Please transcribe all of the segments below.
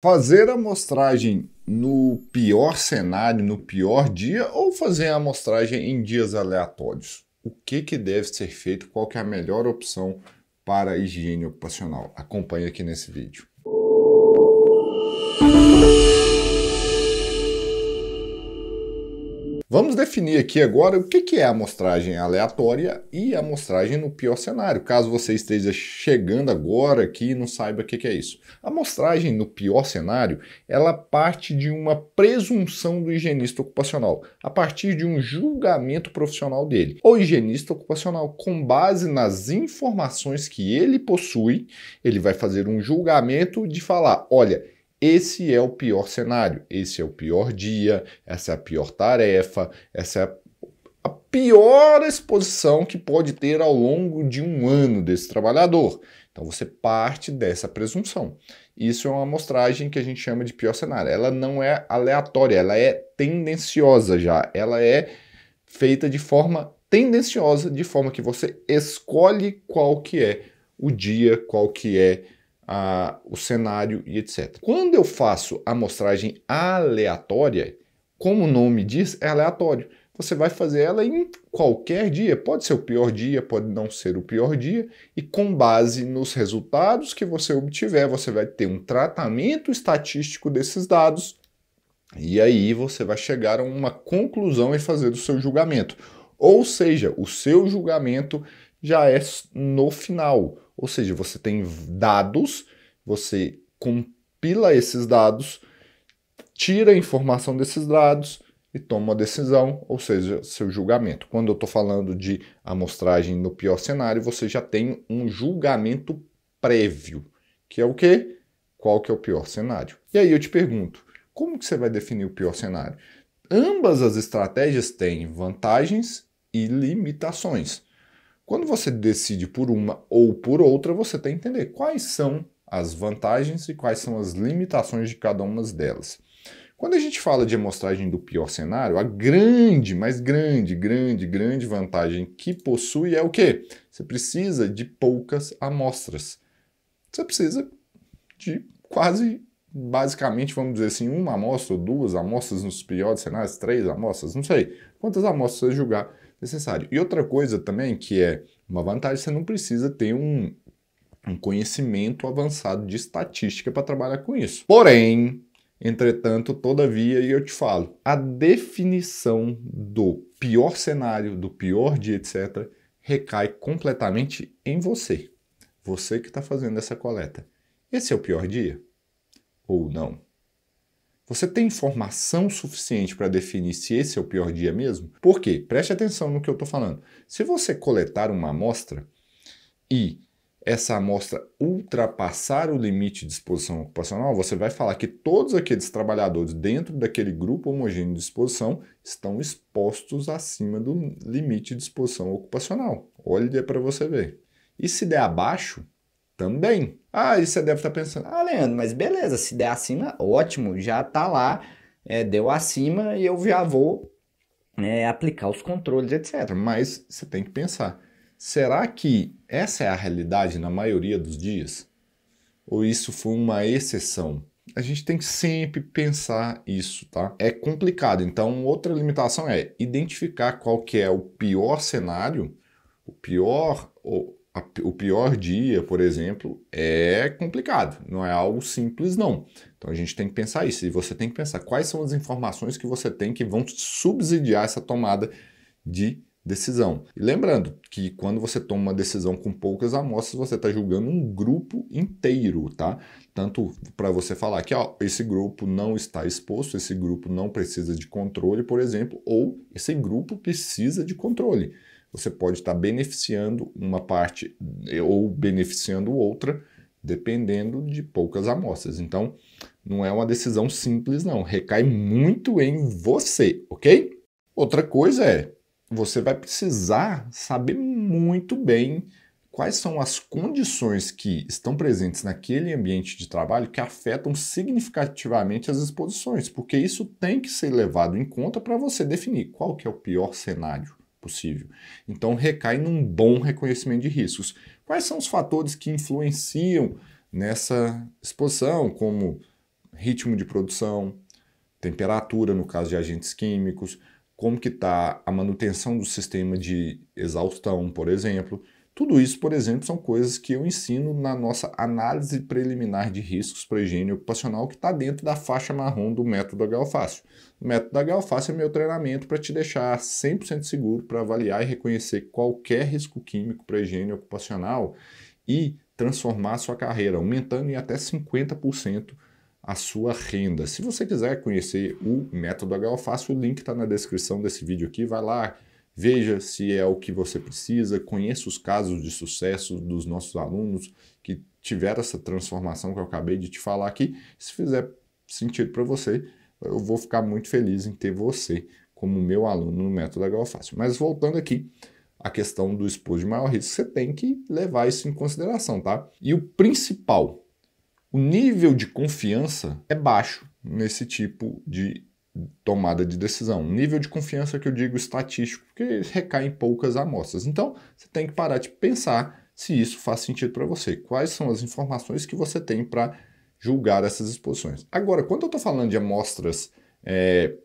Fazer a amostragem no pior cenário, no pior dia, ou fazer a amostragem em dias aleatórios? O que, que deve ser feito? Qual que é a melhor opção para a higiene ocupacional? Acompanhe aqui nesse vídeo. Vamos definir aqui agora o que é a amostragem aleatória e a amostragem no pior cenário, caso você esteja chegando agora aqui e não saiba o que é isso. A amostragem no pior cenário, ela parte de uma presunção do higienista ocupacional, a partir de um julgamento profissional dele. O higienista ocupacional, com base nas informações que ele possui, ele vai fazer um julgamento de falar, olha, esse é o pior cenário, esse é o pior dia, essa é a pior tarefa, essa é a pior exposição que pode ter ao longo de um ano desse trabalhador. Então você parte dessa presunção. Isso é uma amostragem que a gente chama de pior cenário. Ela não é aleatória, ela é tendenciosa já. Ela é feita de forma tendenciosa, de forma que você escolhe qual que é o dia, qual que é a, o cenário e etc. Quando eu faço amostragem aleatória, como o nome diz, é aleatório. Você vai fazer ela em qualquer dia, pode ser o pior dia, pode não ser o pior dia, e com base nos resultados que você obtiver, você vai ter um tratamento estatístico desses dados, e aí você vai chegar a uma conclusão e fazer o seu julgamento. Ou seja, o seu julgamento já é no final. Ou seja, você tem dados, você compila esses dados, tira a informação desses dados e toma a decisão, ou seja, seu julgamento. Quando eu estou falando de amostragem no pior cenário, você já tem um julgamento prévio, que é o quê? Qual que é o pior cenário? E aí eu te pergunto, como que você vai definir o pior cenário? Ambas as estratégias têm vantagens e limitações. Quando você decide por uma ou por outra, você tem que entender quais são as vantagens e quais são as limitações de cada uma delas. Quando a gente fala de amostragem do pior cenário, a grande, mas grande, grande, grande vantagem que possui é o quê? Você precisa de poucas amostras. Você precisa de quase, basicamente, vamos dizer assim, uma amostra ou duas amostras nos piores cenários, três amostras, não sei. Quantas amostras você julgar necessário. E outra coisa também que é uma vantagem, você não precisa ter um, um conhecimento avançado de estatística para trabalhar com isso. Porém, entretanto, todavia, e eu te falo, a definição do pior cenário, do pior dia, etc., recai completamente em você. Você que está fazendo essa coleta. Esse é o pior dia? Ou não? Você tem informação suficiente para definir se esse é o pior dia mesmo? Por quê? Preste atenção no que eu estou falando. Se você coletar uma amostra e essa amostra ultrapassar o limite de exposição ocupacional, você vai falar que todos aqueles trabalhadores dentro daquele grupo homogêneo de exposição estão expostos acima do limite de exposição ocupacional. Olha para você ver. E se der abaixo, também. ah isso você deve estar tá pensando, ah, Leandro, mas beleza, se der acima, ótimo, já está lá, é, deu acima e eu já vou é, aplicar os controles, etc. Mas você tem que pensar, será que essa é a realidade na maioria dos dias? Ou isso foi uma exceção? A gente tem que sempre pensar isso, tá? É complicado. Então, outra limitação é identificar qual que é o pior cenário, o pior, ou o pior dia, por exemplo, é complicado, não é algo simples, não. Então a gente tem que pensar isso, e você tem que pensar quais são as informações que você tem que vão subsidiar essa tomada de decisão. E lembrando que quando você toma uma decisão com poucas amostras, você está julgando um grupo inteiro, tá? Tanto para você falar que ó, esse grupo não está exposto, esse grupo não precisa de controle, por exemplo, ou esse grupo precisa de controle você pode estar beneficiando uma parte eh, ou beneficiando outra, dependendo de poucas amostras. Então, não é uma decisão simples, não. Recai muito em você, ok? Outra coisa é, você vai precisar saber muito bem quais são as condições que estão presentes naquele ambiente de trabalho que afetam significativamente as exposições, porque isso tem que ser levado em conta para você definir qual que é o pior cenário possível. Então, recai num bom reconhecimento de riscos. Quais são os fatores que influenciam nessa exposição, como ritmo de produção, temperatura, no caso de agentes químicos, como que está a manutenção do sistema de exaustão, por exemplo. Tudo isso, por exemplo, são coisas que eu ensino na nossa análise preliminar de riscos para higiene ocupacional, que está dentro da faixa marrom do método Galfácio. O método da é meu treinamento para te deixar 100% seguro para avaliar e reconhecer qualquer risco químico para higiene ocupacional e transformar sua carreira, aumentando em até 50% a sua renda. Se você quiser conhecer o método Galfácio, o link está na descrição desse vídeo aqui, vai lá Veja se é o que você precisa, conheça os casos de sucesso dos nossos alunos que tiveram essa transformação que eu acabei de te falar aqui. Se fizer sentido para você, eu vou ficar muito feliz em ter você como meu aluno no método HO Fácil. Mas voltando aqui, a questão do exposto de maior risco, você tem que levar isso em consideração, tá? E o principal, o nível de confiança é baixo nesse tipo de tomada de decisão. nível de confiança que eu digo estatístico, porque recai em poucas amostras. Então, você tem que parar de pensar se isso faz sentido para você. Quais são as informações que você tem para julgar essas exposições? Agora, quando eu estou falando de amostras é,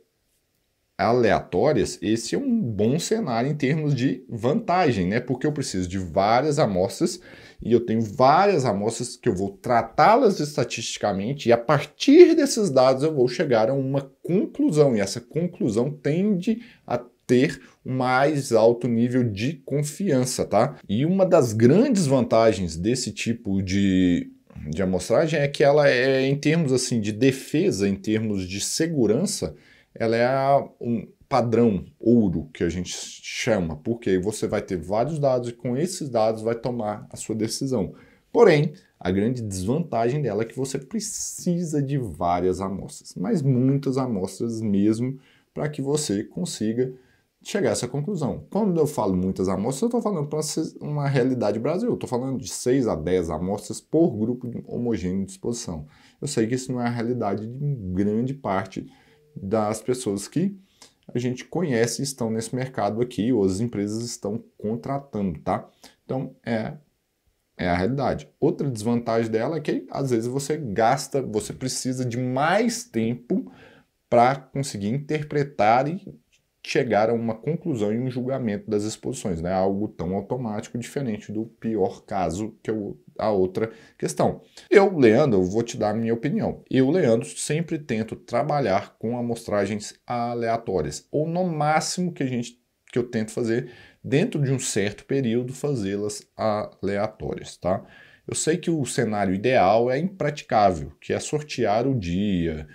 aleatórias, esse é um bom cenário em termos de vantagem, né? Porque eu preciso de várias amostras e eu tenho várias amostras que eu vou tratá-las estatisticamente, e a partir desses dados eu vou chegar a uma conclusão, e essa conclusão tende a ter um mais alto nível de confiança, tá? E uma das grandes vantagens desse tipo de de amostragem é que ela é, em termos assim de defesa, em termos de segurança, ela é a, um, padrão ouro que a gente chama, porque você vai ter vários dados e com esses dados vai tomar a sua decisão. Porém, a grande desvantagem dela é que você precisa de várias amostras, mas muitas amostras mesmo, para que você consiga chegar a essa conclusão. Quando eu falo muitas amostras, eu estou falando para uma realidade Brasil. Estou falando de 6 a 10 amostras por grupo homogêneo de exposição. Eu sei que isso não é a realidade de grande parte das pessoas que a gente conhece estão nesse mercado aqui, ou as empresas estão contratando, tá? Então é, é a realidade. Outra desvantagem dela é que às vezes você gasta, você precisa de mais tempo para conseguir interpretar e chegar a uma conclusão e um julgamento das exposições, né? Algo tão automático, diferente do pior caso que eu é a outra questão. Eu, Leandro, vou te dar a minha opinião. Eu, Leandro, sempre tento trabalhar com amostragens aleatórias, ou no máximo que a gente que eu tento fazer dentro de um certo período fazê-las aleatórias, tá? Eu sei que o cenário ideal é impraticável, que é sortear o dia,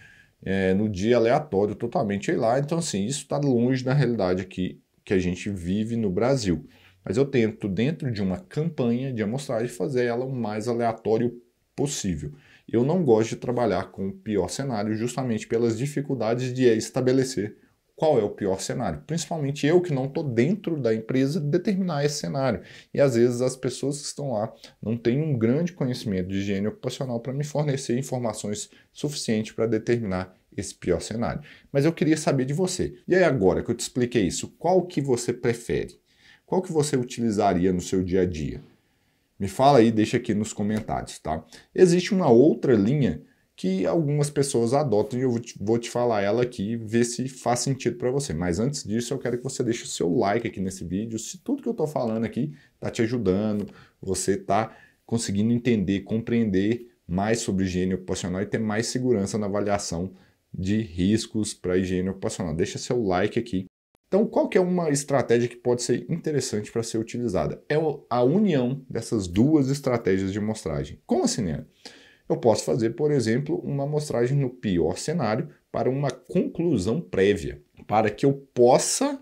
é, no dia aleatório totalmente ir lá. Então, assim, isso está longe da realidade aqui que a gente vive no Brasil. Mas eu tento, dentro de uma campanha de amostragem, fazer ela o mais aleatório possível. Eu não gosto de trabalhar com o pior cenário justamente pelas dificuldades de estabelecer qual é o pior cenário. Principalmente eu que não estou dentro da empresa determinar esse cenário. E às vezes as pessoas que estão lá não têm um grande conhecimento de higiene ocupacional para me fornecer informações suficientes para determinar esse pior cenário. Mas eu queria saber de você. E aí agora que eu te expliquei isso, qual que você prefere? Qual que você utilizaria no seu dia a dia? Me fala aí, deixa aqui nos comentários, tá? Existe uma outra linha que algumas pessoas adotam e eu vou te falar ela aqui, ver se faz sentido para você. Mas antes disso, eu quero que você deixe o seu like aqui nesse vídeo, se tudo que eu estou falando aqui está te ajudando, você está conseguindo entender, compreender mais sobre higiene ocupacional e ter mais segurança na avaliação de riscos para higiene ocupacional. Deixa seu like aqui. Então, qual que é uma estratégia que pode ser interessante para ser utilizada? É a união dessas duas estratégias de amostragem. Como assim, né? Eu posso fazer, por exemplo, uma amostragem no pior cenário para uma conclusão prévia, para que eu possa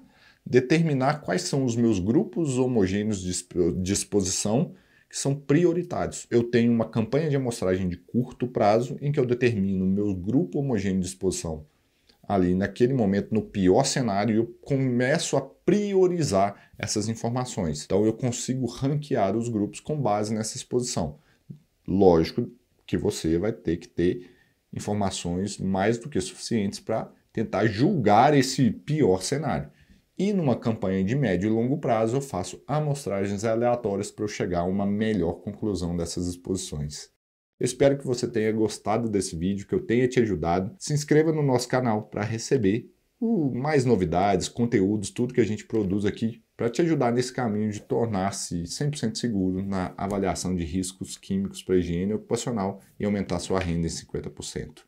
determinar quais são os meus grupos homogêneos de exposição que são prioritários. Eu tenho uma campanha de amostragem de curto prazo em que eu determino o meu grupo homogêneo de exposição ali naquele momento no pior cenário, eu começo a priorizar essas informações. Então eu consigo ranquear os grupos com base nessa exposição. Lógico que você vai ter que ter informações mais do que suficientes para tentar julgar esse pior cenário. E numa campanha de médio e longo prazo, eu faço amostragens aleatórias para eu chegar a uma melhor conclusão dessas exposições espero que você tenha gostado desse vídeo, que eu tenha te ajudado. Se inscreva no nosso canal para receber uh, mais novidades, conteúdos, tudo que a gente produz aqui para te ajudar nesse caminho de tornar-se 100% seguro na avaliação de riscos químicos para higiene ocupacional e aumentar sua renda em 50%.